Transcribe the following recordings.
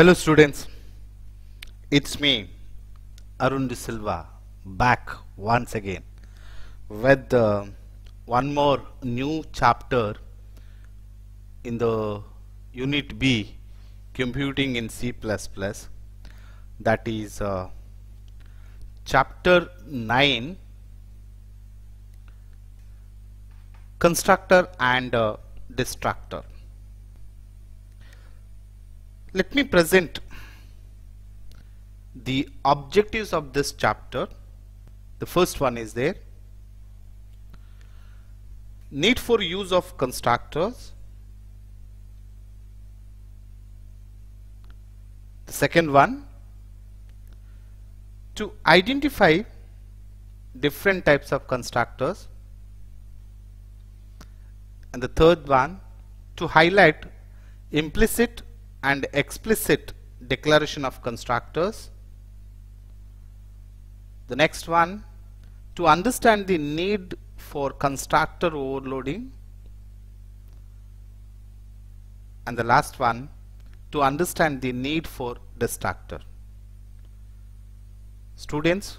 Hello students, it's me Arun De Silva back once again with uh, one more new chapter in the unit B computing in C++ that is uh, chapter 9 constructor and uh, destructor let me present the objectives of this chapter the first one is there need for use of constructors the second one to identify different types of constructors and the third one to highlight implicit and explicit declaration of constructors. The next one, to understand the need for constructor overloading. And the last one, to understand the need for destructor. Students,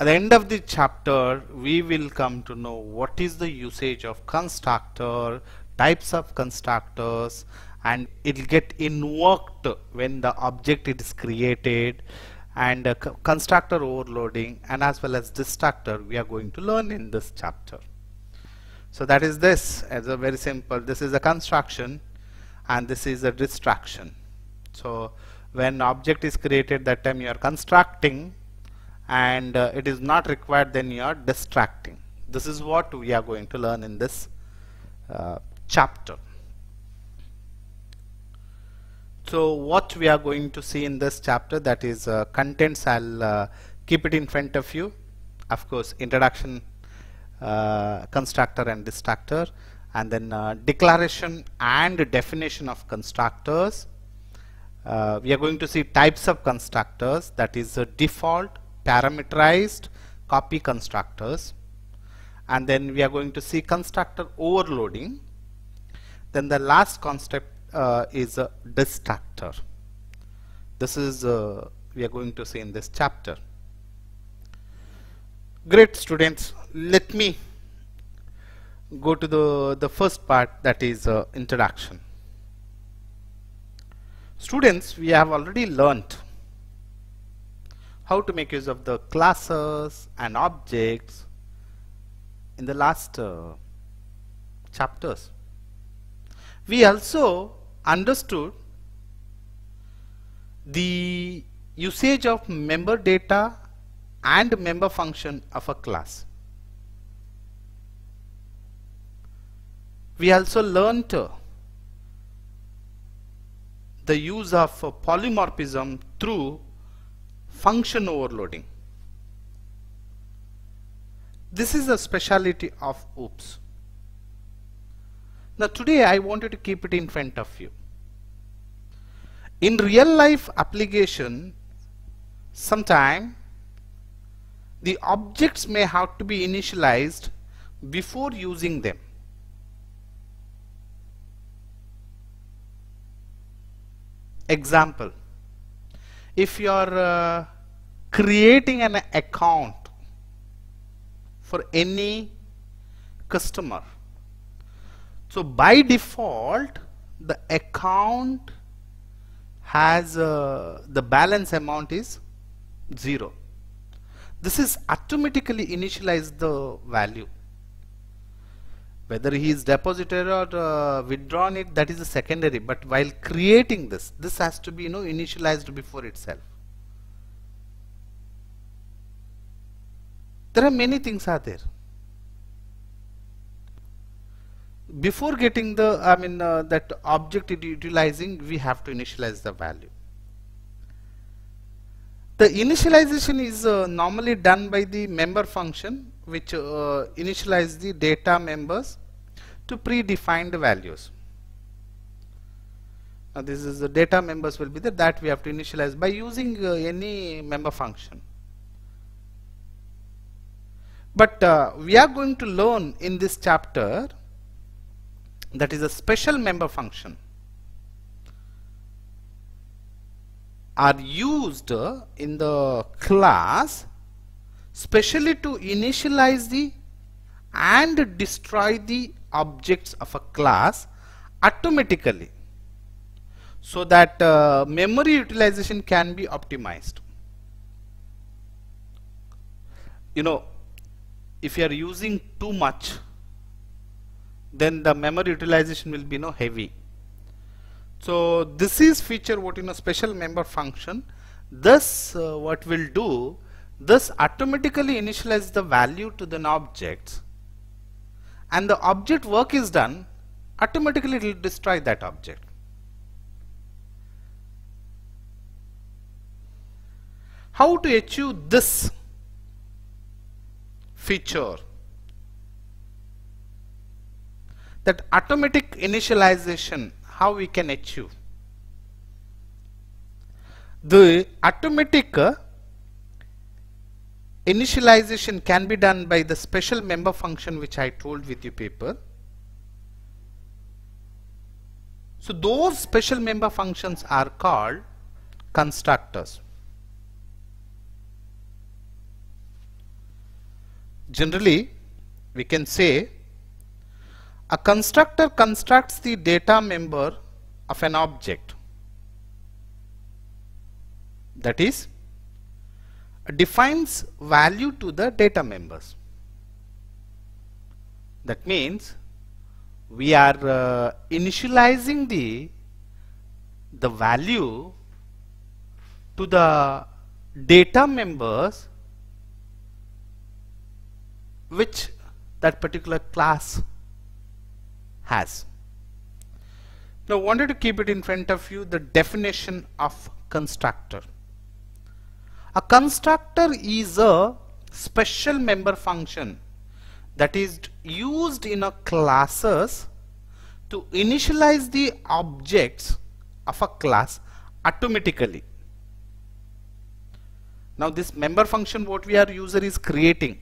at the end of the chapter, we will come to know what is the usage of constructor, types of constructors and it'll get invoked when the object is created and uh, constructor overloading and as well as destructor we are going to learn in this chapter so that is this as a very simple this is a construction and this is a destruction so when object is created that time you are constructing and uh, it is not required then you are distracting this is what we are going to learn in this uh, chapter. So what we are going to see in this chapter that is uh, contents I'll uh, keep it in front of you of course introduction uh, constructor and destructor and then uh, declaration and definition of constructors uh, we are going to see types of constructors that is uh, default parameterized copy constructors and then we are going to see constructor overloading then the last concept uh, is a distractor. This is uh, we are going to see in this chapter. Great students, let me go to the, the first part that is uh, introduction. Students, we have already learnt how to make use of the classes and objects in the last uh, chapters we also understood the usage of member data and member function of a class. We also learnt the use of polymorphism through function overloading. This is a speciality of OOPS. Now today I wanted to keep it in front of you. In real life application, sometime the objects may have to be initialized before using them. Example, if you are uh, creating an account for any customer so by default the account has uh, the balance amount is 0 this is automatically initialize the value whether he is deposited or uh, withdrawn it that is a secondary but while creating this this has to be you know initialized before itself there are many things are there before getting the I mean uh, that object utilizing we have to initialize the value the initialization is uh, normally done by the member function which uh, initialize the data members to predefined values now this is the data members will be there that we have to initialize by using uh, any member function but uh, we are going to learn in this chapter that is a special member function are used in the class specially to initialize the and destroy the objects of a class automatically so that uh, memory utilization can be optimized you know if you are using too much then the memory utilization will be you no know, heavy so this is feature what in you know, a special member function thus uh, what will do this automatically initialize the value to the object and the object work is done automatically it will destroy that object how to achieve this feature that automatic initialization how we can achieve the automatic uh, initialization can be done by the special member function which I told with you paper so those special member functions are called constructors generally we can say a constructor constructs the data member of an object. That is, defines value to the data members. That means we are uh, initializing the the value to the data members which that particular class has. Now wanted to keep it in front of you the definition of constructor. A constructor is a special member function that is used in a classes to initialize the objects of a class automatically. Now this member function what we are user is creating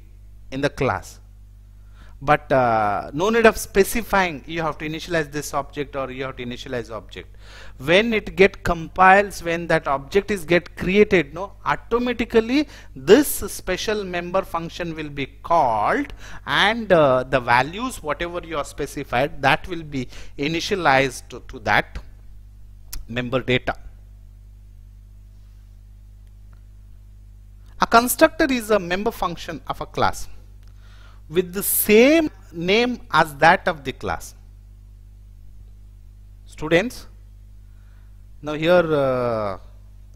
in the class but uh, no need of specifying you have to initialize this object or you have to initialize object when it get compiles when that object is get created no automatically this special member function will be called and uh, the values whatever you are specified that will be initialized to, to that member data a constructor is a member function of a class with the same name as that of the class students now here uh,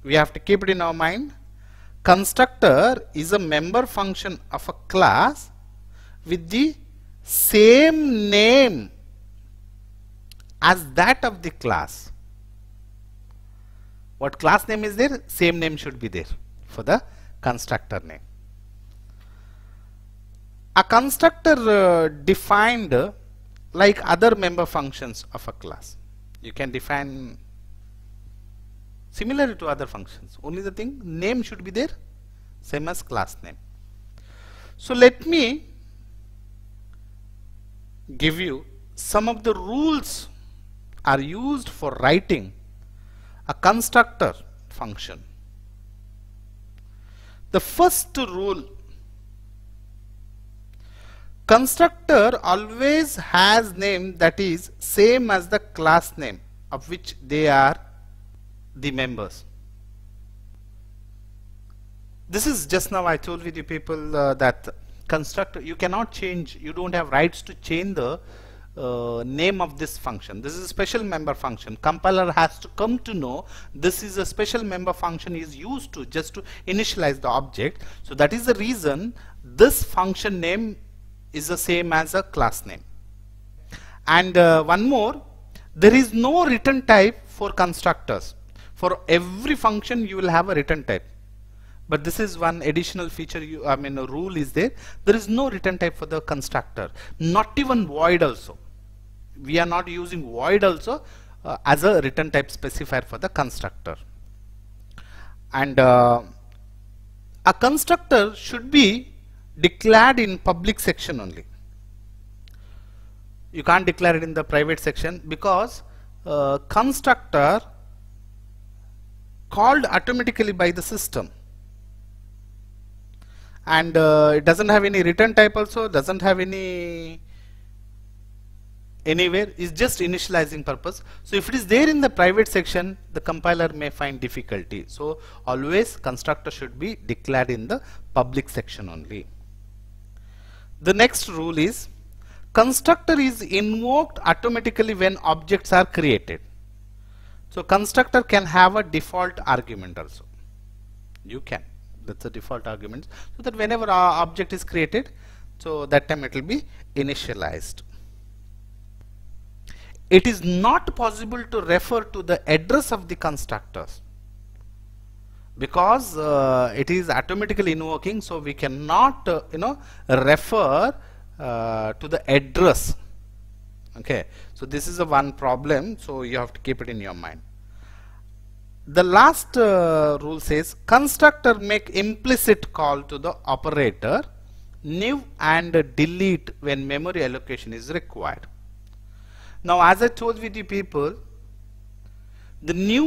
we have to keep it in our mind constructor is a member function of a class with the same name as that of the class what class name is there same name should be there for the constructor name a constructor uh, defined uh, like other member functions of a class you can define similar to other functions only the thing name should be there same as class name so let me give you some of the rules are used for writing a constructor function the first rule constructor always has name that is same as the class name of which they are the members. This is just now I told with you people uh, that constructor you cannot change you don't have rights to change the uh, name of this function this is a special member function compiler has to come to know this is a special member function is used to just to initialize the object so that is the reason this function name is the same as a class name. And uh, one more, there is no return type for constructors. For every function you will have a return type. But this is one additional feature, you, I mean a rule is there. There is no return type for the constructor, not even void also. We are not using void also uh, as a return type specifier for the constructor. And uh, a constructor should be declared in public section only. You can't declare it in the private section because uh, constructor called automatically by the system and uh, it doesn't have any return type also doesn't have any anywhere is just initializing purpose so if it is there in the private section the compiler may find difficulty so always constructor should be declared in the public section only the next rule is constructor is invoked automatically when objects are created. So constructor can have a default argument also. You can. That's a default argument. So that whenever our object is created, so that time it will be initialized. It is not possible to refer to the address of the constructors because uh, it is automatically invoking so we cannot uh, you know refer uh, to the address okay so this is the one problem so you have to keep it in your mind the last uh, rule says constructor make implicit call to the operator new and delete when memory allocation is required now as I told with you people the new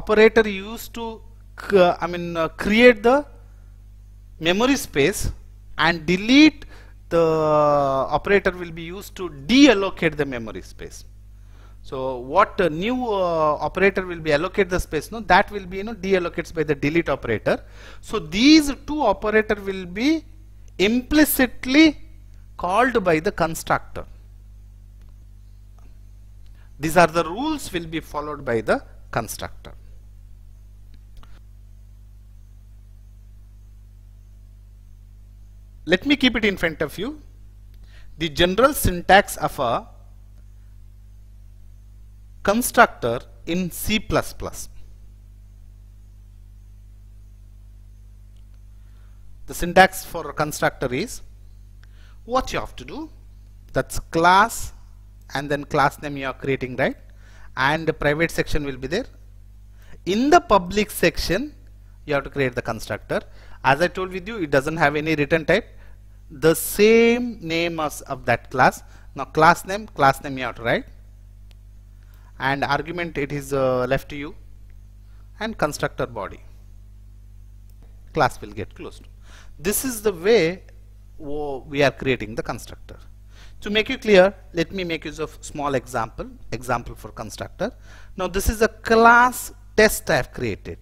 operator used to I mean uh, create the memory space and delete the operator will be used to deallocate the memory space. So what uh, new uh, operator will be allocate the space no that will be you know deallocates by the delete operator. So these two operator will be implicitly called by the constructor. These are the rules will be followed by the constructor. let me keep it in front of you the general syntax of a constructor in C++ the syntax for a constructor is what you have to do that's class and then class name you are creating right and the private section will be there in the public section you have to create the constructor as I told with you it doesn't have any return type the same name as of that class now class name class name you have to write and argument it is uh, left to you and constructor body class will get closed this is the way we are creating the constructor to make you clear let me make use of small example example for constructor now this is a class test I have created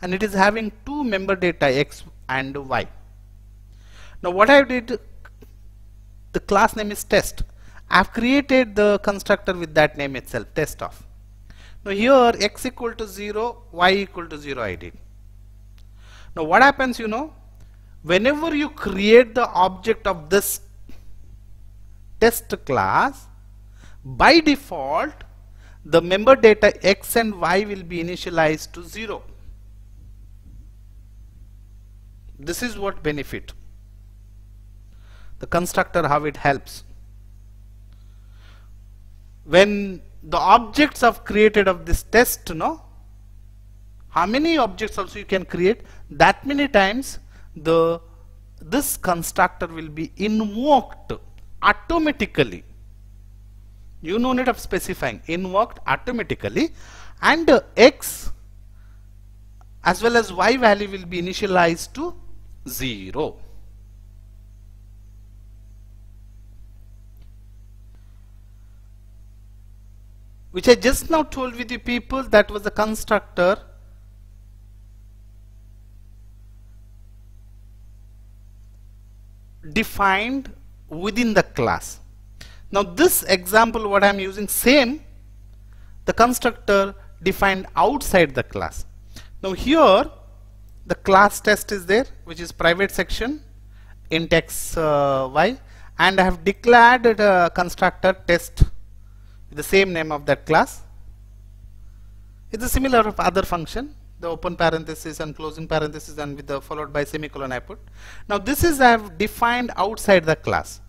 and it is having two member data x and y now what I did the class name is test I've created the constructor with that name itself test of now here x equal to 0 y equal to 0 I did now what happens you know whenever you create the object of this test class by default the member data x and y will be initialized to 0 this is what benefit the constructor how it helps when the objects are created of this test no how many objects also you can create that many times the this constructor will be invoked automatically you know need of specifying invoked automatically and uh, x as well as y value will be initialized to 0 which I just now told with you people that was the constructor defined within the class. Now this example what I am using same the constructor defined outside the class. Now here the class test is there which is private section index uh, y and I have declared a constructor test the same name of that class. It is similar of other function the open parenthesis and closing parenthesis and with the followed by semicolon I put. Now this is I have defined outside the class.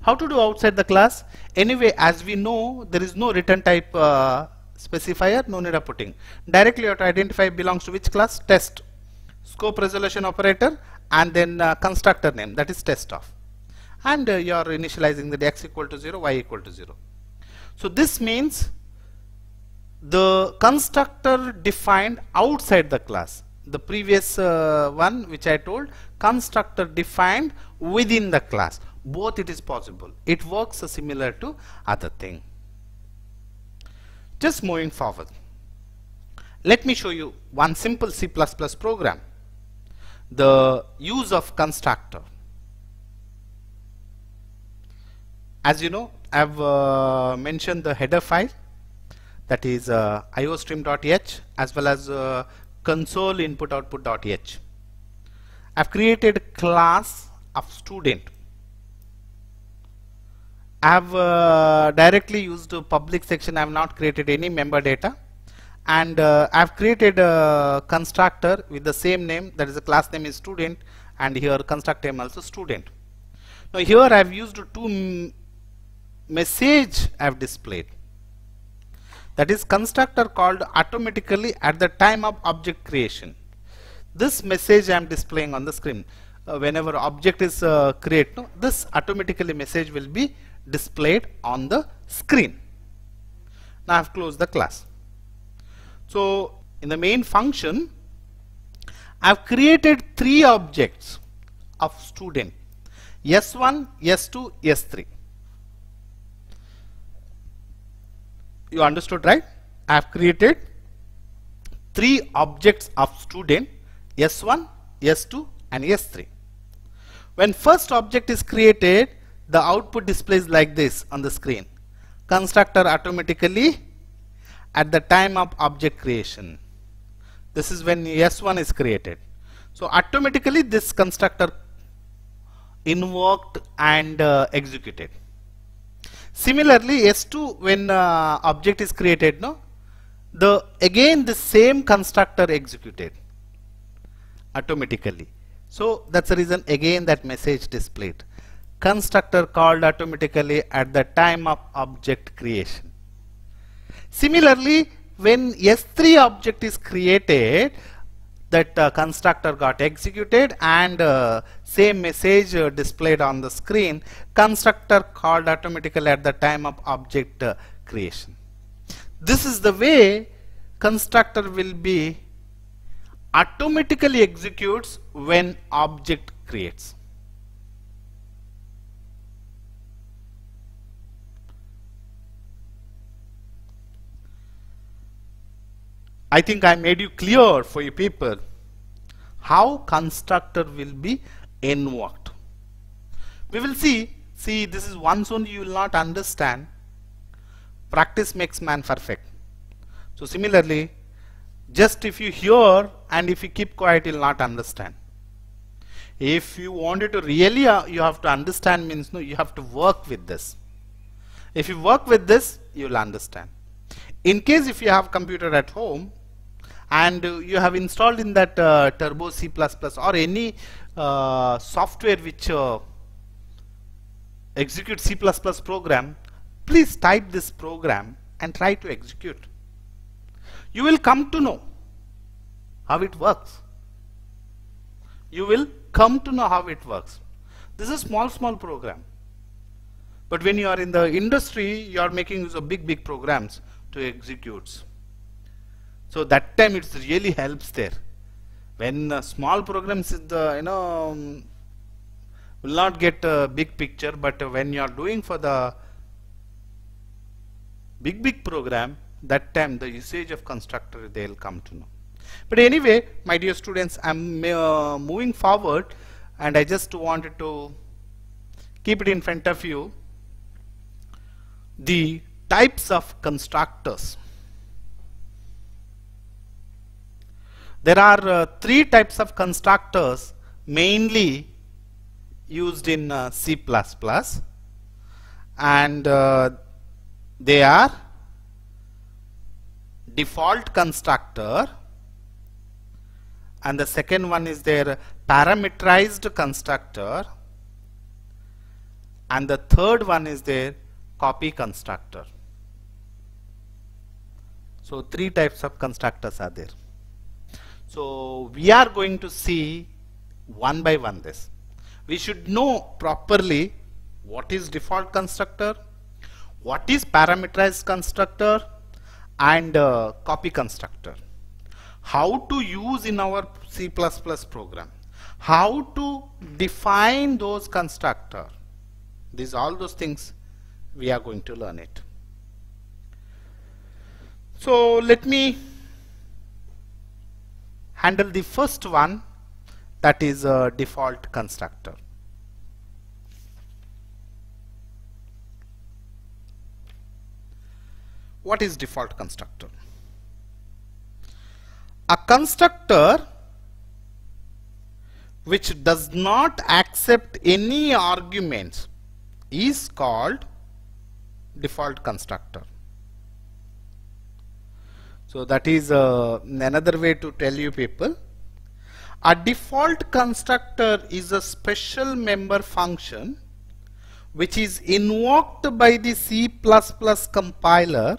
How to do outside the class? Anyway as we know there is no return type uh, specifier no need of putting. Directly you have to identify belongs to which class? Test. Scope resolution operator and then uh, constructor name that is test of and uh, you are initializing the x equal to 0 y equal to 0. So this means the constructor defined outside the class. The previous uh, one which I told constructor defined within the class. Both it is possible. It works uh, similar to other thing. Just moving forward. Let me show you one simple C++ program. The use of constructor. as you know I've uh, mentioned the header file that is uh, iostream.h as well as uh, console input output.h I've created class of student I've uh, directly used public section I've not created any member data and uh, I've created a constructor with the same name that is the class name is student and here constructor name also student now here I've used two message I have displayed. That is constructor called automatically at the time of object creation. This message I am displaying on the screen. Uh, whenever object is uh, created, no, this automatically message will be displayed on the screen. Now I have closed the class. So in the main function, I have created three objects of student S1, S2, S3. you understood right I have created three objects of student S1 S2 and S3 when first object is created the output displays like this on the screen constructor automatically at the time of object creation this is when S1 is created so automatically this constructor invoked and uh, executed Similarly, S2 when uh, object is created, no, the again the same constructor executed automatically. So that's the reason again that message displayed. Constructor called automatically at the time of object creation. Similarly, when S3 object is created, that uh, constructor got executed and uh, same message uh, displayed on the screen constructor called automatically at the time of object uh, creation this is the way constructor will be automatically executes when object creates I think I made you clear for your paper how constructor will be invoked. We will see, see this is once only you will not understand. Practice makes man perfect. So similarly, just if you hear and if you keep quiet, you'll not understand. If you wanted to really, uh, you have to understand means no, you have to work with this. If you work with this, you'll understand. In case if you have computer at home, and you have installed in that uh, turbo c++ or any uh, software which uh, execute C++ program, please type this program and try to execute. You will come to know how it works. You will come to know how it works. This is small, small program. But when you are in the industry, you are making use of big, big programs to execute so that time it really helps there when uh, small programs the you know um, will not get a big picture but when you are doing for the big big program that time the usage of constructor they'll come to know but anyway my dear students I'm uh, moving forward and I just wanted to keep it in front of you the types of constructors There are uh, three types of constructors mainly used in uh, C++ and uh, they are default constructor and the second one is their parameterized constructor and the third one is their copy constructor. So three types of constructors are there. So we are going to see one by one this. We should know properly what is default constructor, what is parameterized constructor and uh, copy constructor. How to use in our C++ program. How to define those constructor. These all those things we are going to learn it. So let me handle the first one that is a default constructor. What is default constructor? A constructor which does not accept any arguments is called default constructor. So that is uh, another way to tell you people. A default constructor is a special member function which is invoked by the C++ compiler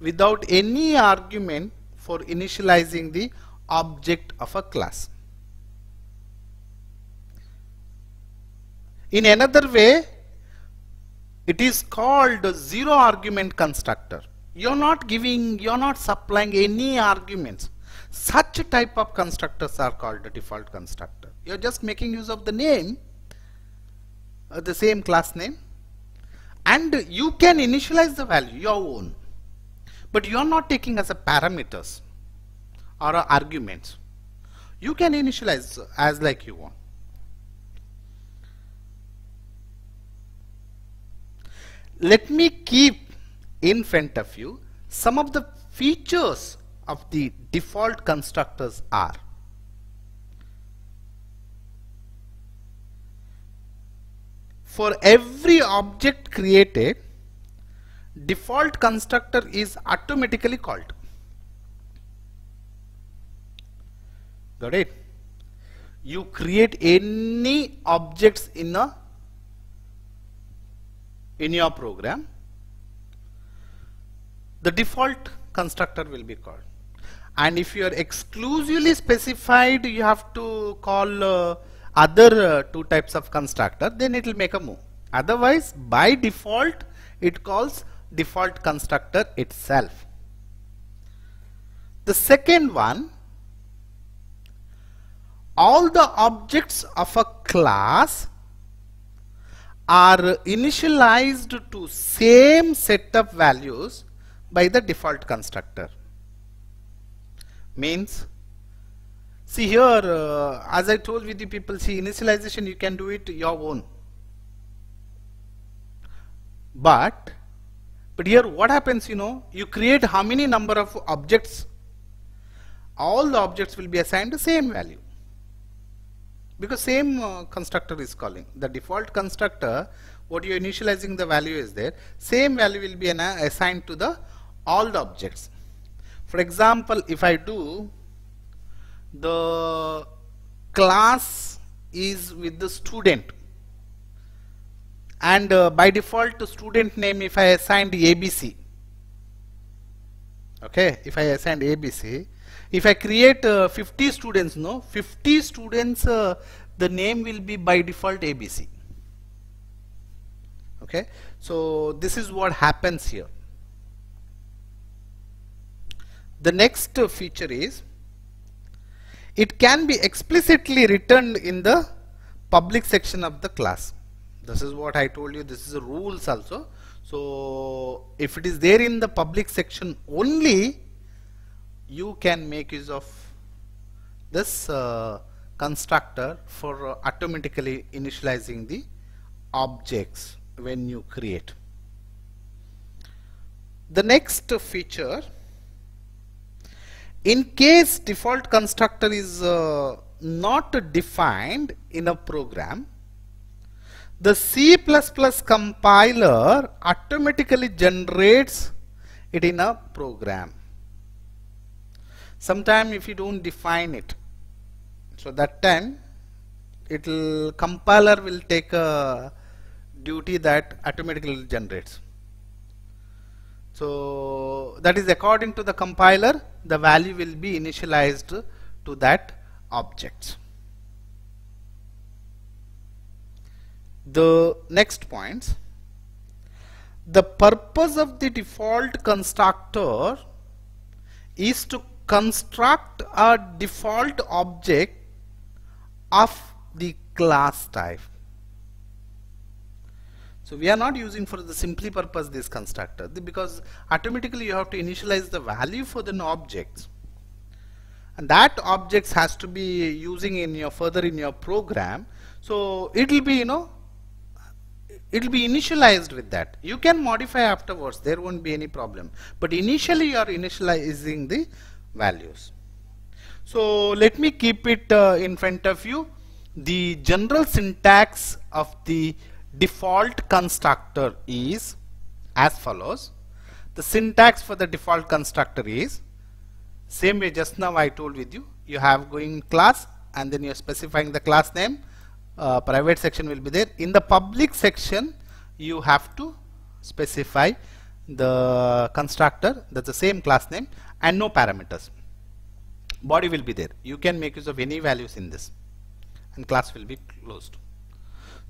without any argument for initializing the object of a class. In another way, it is called zero argument constructor you are not giving, you are not supplying any arguments. Such type of constructors are called the default constructor. You are just making use of the name, uh, the same class name and you can initialize the value, your own. But you are not taking as a parameters or arguments. You can initialize as like you want. Let me keep in front of you, some of the features of the default constructors are for every object created default constructor is automatically called got it you create any objects in a in your program the default constructor will be called and if you are exclusively specified you have to call uh, other uh, two types of constructor then it will make a move otherwise by default it calls default constructor itself the second one all the objects of a class are initialized to same set of values by the default constructor means see here uh, as I told with the people see initialization you can do it your own but but here what happens you know you create how many number of objects all the objects will be assigned the same value because same uh, constructor is calling the default constructor what you are initializing the value is there same value will be uh, assigned to the all the objects for example if I do the class is with the student and uh, by default the student name if I assigned ABC okay if I assigned ABC if I create uh, 50 students no 50 students uh, the name will be by default ABC okay so this is what happens here the next feature is it can be explicitly returned in the public section of the class. This is what I told you. This is rules also. So if it is there in the public section only, you can make use of this uh, constructor for uh, automatically initializing the objects when you create. The next feature in case default constructor is uh, not defined in a program the C++ compiler automatically generates it in a program sometime if you don't define it so that time it will compiler will take a duty that automatically generates so that is according to the compiler the value will be initialized to that object. The next point, the purpose of the default constructor is to construct a default object of the class type. So we are not using for the simply purpose this constructor because automatically you have to initialize the value for the objects and that objects has to be using in your further in your program so it will be you know it will be initialized with that you can modify afterwards there won't be any problem but initially you are initializing the values so let me keep it uh, in front of you the general syntax of the default constructor is as follows the syntax for the default constructor is same way just now I told with you you have going class and then you're specifying the class name uh, private section will be there in the public section you have to specify the constructor that's the same class name and no parameters body will be there you can make use of any values in this and class will be closed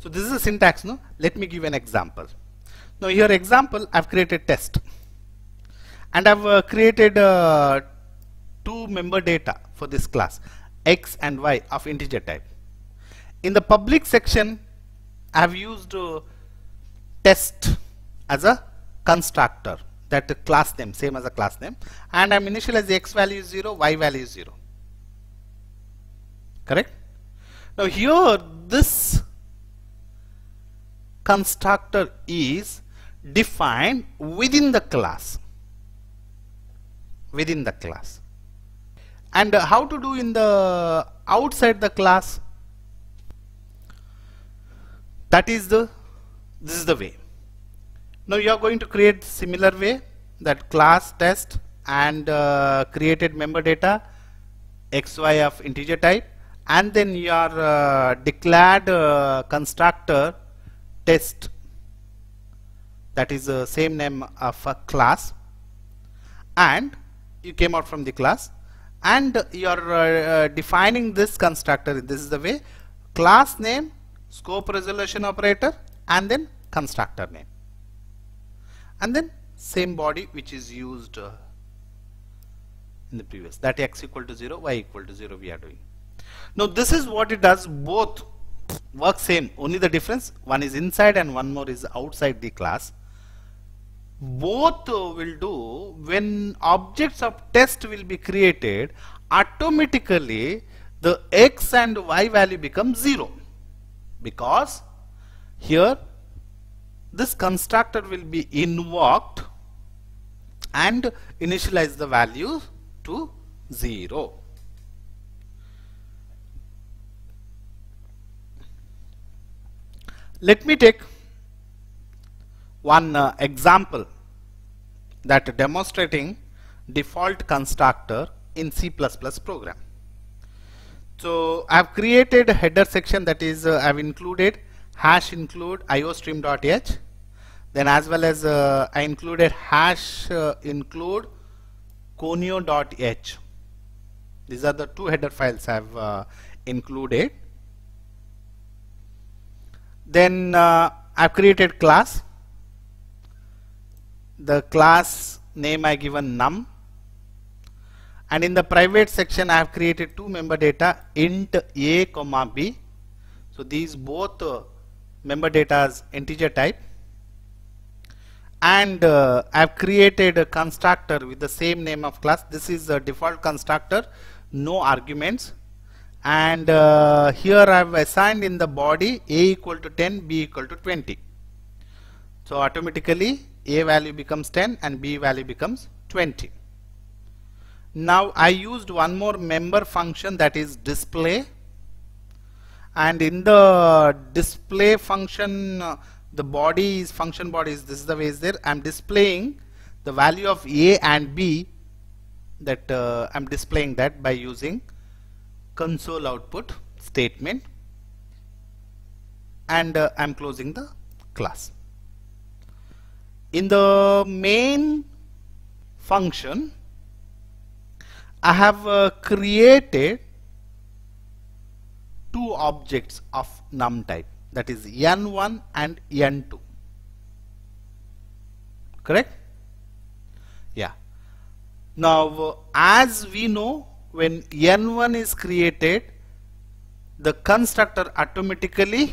so this is a syntax, no? Let me give an example. Now here example, I've created test. And I've uh, created uh, two member data for this class, x and y of integer type. In the public section, I've used uh, test as a constructor that the class name, same as a class name. And I'm initializing x value is 0, y value is 0. Correct? Now here, this constructor is defined within the class within the class and uh, how to do in the outside the class that is the this is the way now you are going to create similar way that class test and uh, created member data xy of integer type and then your uh, declared uh, constructor test that is the same name of a class and you came out from the class and you are uh, uh, defining this constructor this is the way class name scope resolution operator and then constructor name and then same body which is used uh, in the previous that x equal to 0 y equal to 0 we are doing now this is what it does both work same only the difference one is inside and one more is outside the class both will do when objects of test will be created automatically the x and y value becomes 0 because here this constructor will be invoked and initialize the value to 0 Let me take one uh, example that demonstrating default constructor in C++ program. So I have created a header section that is uh, I have included hash include iostream.h then as well as uh, I included hash uh, include conio.h these are the two header files I have uh, included then uh, I've created class the class name I given num and in the private section I have created two member data int a comma b so these both uh, member data is integer type and uh, I have created a constructor with the same name of class this is the default constructor no arguments and uh, here I have assigned in the body A equal to 10 B equal to 20 so automatically A value becomes 10 and B value becomes 20 now I used one more member function that is display and in the display function uh, the body is function body is this is the way is there I'm displaying the value of A and B that uh, I'm displaying that by using console output statement and uh, I'm closing the class. In the main function I have uh, created two objects of num type that is n1 and n2 correct yeah now uh, as we know when n1 is created the constructor automatically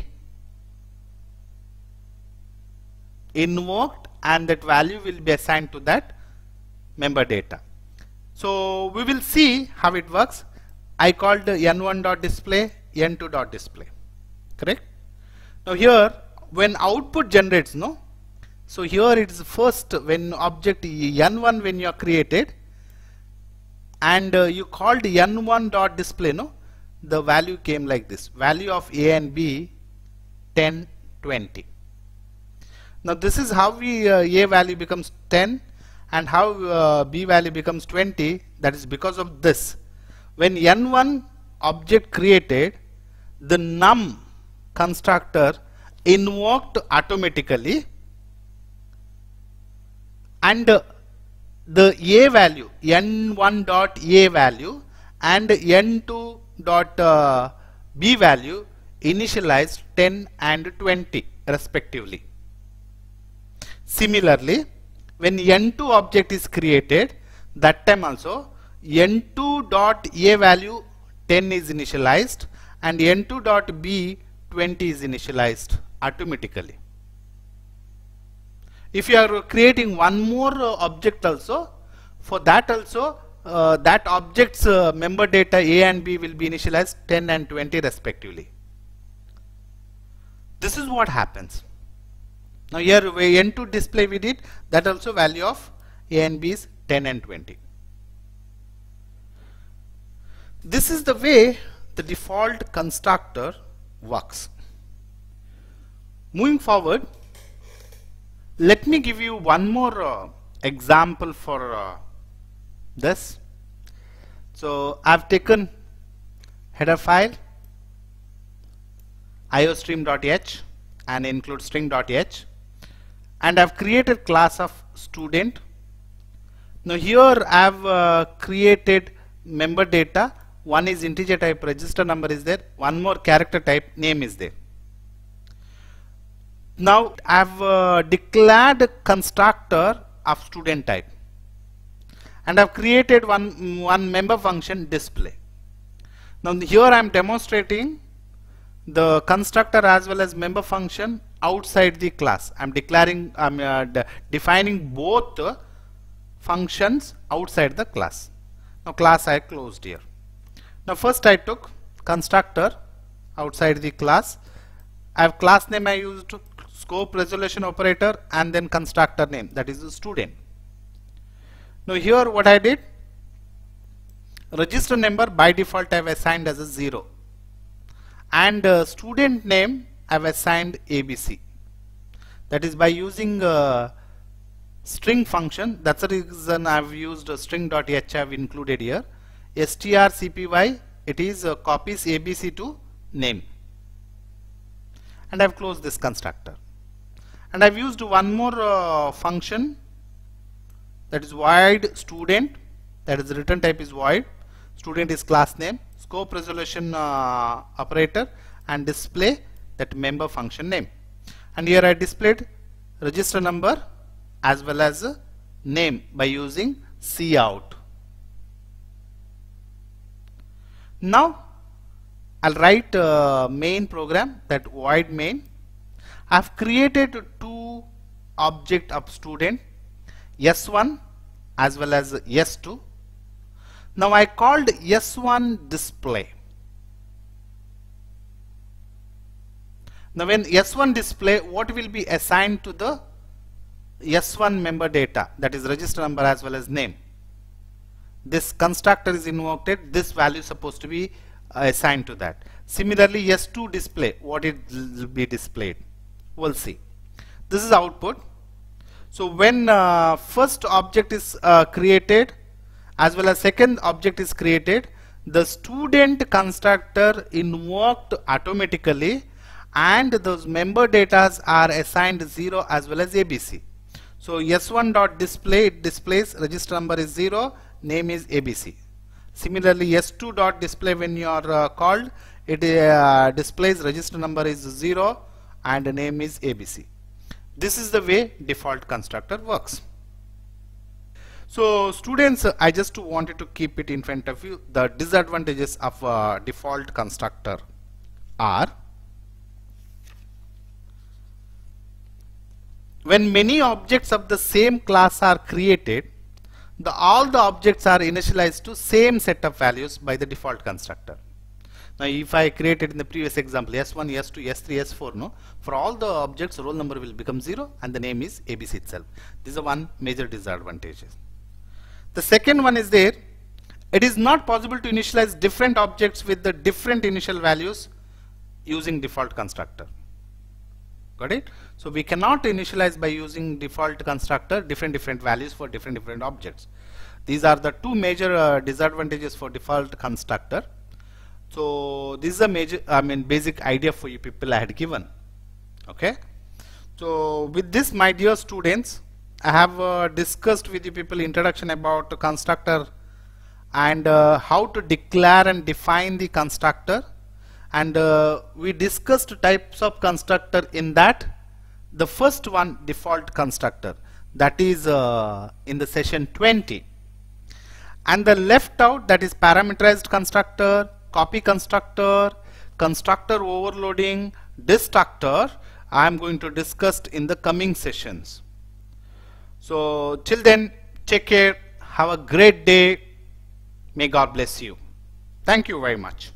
invoked and that value will be assigned to that member data. So we will see how it works. I called n1 dot display, n2 dot display, correct? Now here when output generates, no? So here it is first when object n1 when you are created, and uh, you called n1 dot display no the value came like this value of a and b 10 20 now this is how we uh, a value becomes 10 and how uh, b value becomes 20 that is because of this when n1 object created the num constructor invoked automatically and uh, the a value n1 dot a value and n2 dot uh, b value initialized 10 and 20 respectively. Similarly, when n2 object is created, that time also n2 dot a value 10 is initialized and n2 dot b 20 is initialized automatically if you are creating one more uh, object also for that also uh, that objects uh, member data A and B will be initialized 10 and 20 respectively. This is what happens. Now here N2 display we did that also value of A and B is 10 and 20. This is the way the default constructor works. Moving forward let me give you one more uh, example for uh, this so I've taken header file iostream.h and include string.h and I've created class of student now here I've uh, created member data one is integer type register number is there one more character type name is there now I've uh, declared constructor of student type and I've created one one member function display now here I'm demonstrating the constructor as well as member function outside the class I'm declaring I'm uh, de defining both uh, functions outside the class now class I closed here now first I took constructor outside the class I have class name I used scope resolution operator and then constructor name that is the student. Now here what I did register number by default I have assigned as a 0 and uh, student name I have assigned ABC that is by using uh, string function that's the reason I've used uh, string.h I've included here strcpy it is uh, copies abc to name and I've closed this constructor and I've used one more uh, function that is void student that is return type is void student is class name scope resolution uh, operator and display that member function name and here I displayed register number as well as name by using cout now I'll write uh, main program that void main I've created two object of student S1 as well as S2. Now I called S1 display. Now when S1 display, what will be assigned to the S1 member data that is register number as well as name. This constructor is invoked, this value is supposed to be assigned to that. Similarly, S2 display, what it will be displayed we'll see this is output so when uh, first object is uh, created as well as second object is created the student constructor invoked automatically and those member datas are assigned 0 as well as ABC so s1 dot display it displays register number is 0 name is ABC similarly s2 dot display when you are uh, called it uh, displays register number is 0 and name is ABC. This is the way default constructor works. So students, I just wanted to keep it in front of you. The disadvantages of a uh, default constructor are when many objects of the same class are created, the, all the objects are initialized to same set of values by the default constructor. Now if I created in the previous example S1, S2, S3, S4 no for all the objects roll number will become 0 and the name is ABC itself. This is one major disadvantage. The second one is there it is not possible to initialize different objects with the different initial values using default constructor. Got it? So we cannot initialize by using default constructor different different values for different different objects. These are the two major uh, disadvantages for default constructor. So this is a major, I mean, basic idea for you people I had given. Okay. So with this, my dear students, I have uh, discussed with you people introduction about constructor and uh, how to declare and define the constructor and uh, we discussed types of constructor in that the first one default constructor that is uh, in the session 20 and the left out that is parameterized constructor copy constructor, constructor overloading, destructor, I am going to discuss in the coming sessions. So till then, take care. Have a great day. May God bless you. Thank you very much.